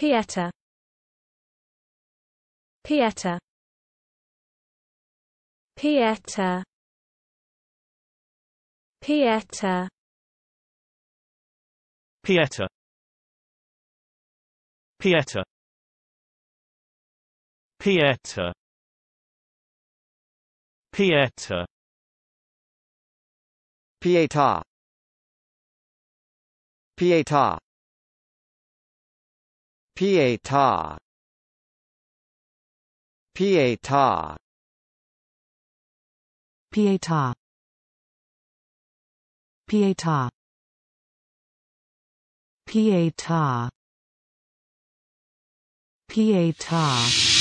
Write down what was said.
Pieta Pieta Pieta Pieta Pieta Pieta Pieta Pieta Pietà Pietà Pietà Pietà Pietà Pietà Pietà Pietà